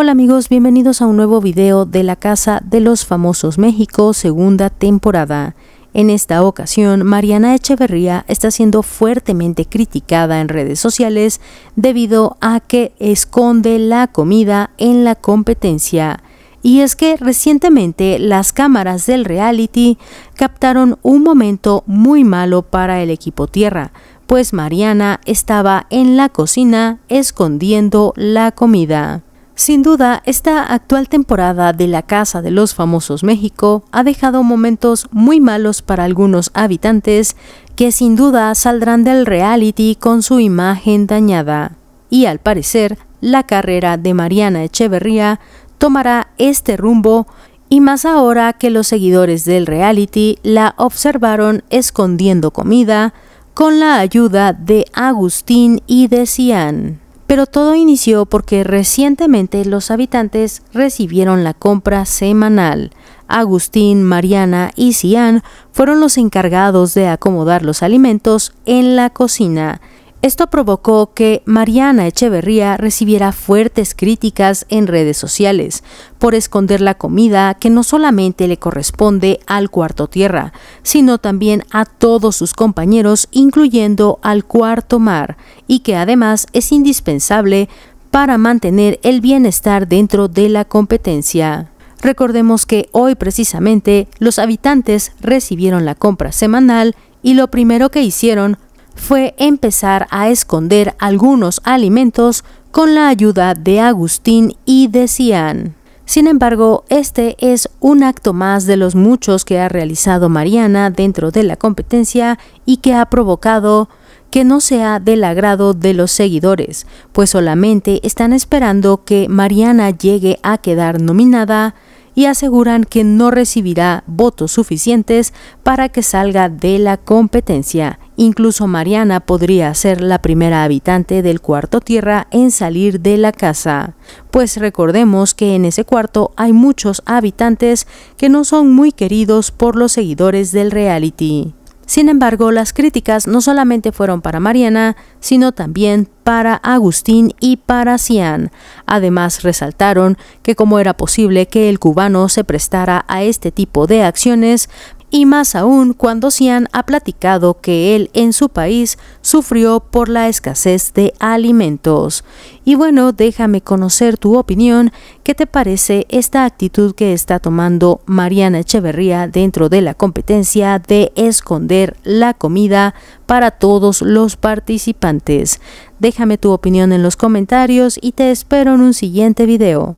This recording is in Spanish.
Hola amigos, bienvenidos a un nuevo video de la Casa de los Famosos México, segunda temporada. En esta ocasión, Mariana Echeverría está siendo fuertemente criticada en redes sociales debido a que esconde la comida en la competencia. Y es que recientemente las cámaras del reality captaron un momento muy malo para el equipo Tierra, pues Mariana estaba en la cocina escondiendo la comida. Sin duda, esta actual temporada de La Casa de los Famosos México ha dejado momentos muy malos para algunos habitantes que sin duda saldrán del reality con su imagen dañada. Y al parecer, la carrera de Mariana Echeverría tomará este rumbo y más ahora que los seguidores del reality la observaron escondiendo comida con la ayuda de Agustín y de Cian. Pero todo inició porque recientemente los habitantes recibieron la compra semanal. Agustín, Mariana y Cian fueron los encargados de acomodar los alimentos en la cocina. Esto provocó que Mariana Echeverría recibiera fuertes críticas en redes sociales por esconder la comida que no solamente le corresponde al cuarto tierra, sino también a todos sus compañeros, incluyendo al cuarto mar, y que además es indispensable para mantener el bienestar dentro de la competencia. Recordemos que hoy precisamente los habitantes recibieron la compra semanal y lo primero que hicieron fue empezar a esconder algunos alimentos con la ayuda de Agustín y de Cian. Sin embargo, este es un acto más de los muchos que ha realizado Mariana dentro de la competencia y que ha provocado que no sea del agrado de los seguidores, pues solamente están esperando que Mariana llegue a quedar nominada y aseguran que no recibirá votos suficientes para que salga de la competencia. Incluso Mariana podría ser la primera habitante del cuarto tierra en salir de la casa, pues recordemos que en ese cuarto hay muchos habitantes que no son muy queridos por los seguidores del reality. Sin embargo, las críticas no solamente fueron para Mariana, sino también para Agustín y para Cian. Además, resaltaron que como era posible que el cubano se prestara a este tipo de acciones, y más aún cuando Cian ha platicado que él en su país sufrió por la escasez de alimentos. Y bueno, déjame conocer tu opinión, ¿qué te parece esta actitud que está tomando Mariana Echeverría dentro de la competencia de esconder la comida para todos los participantes? Déjame tu opinión en los comentarios y te espero en un siguiente video.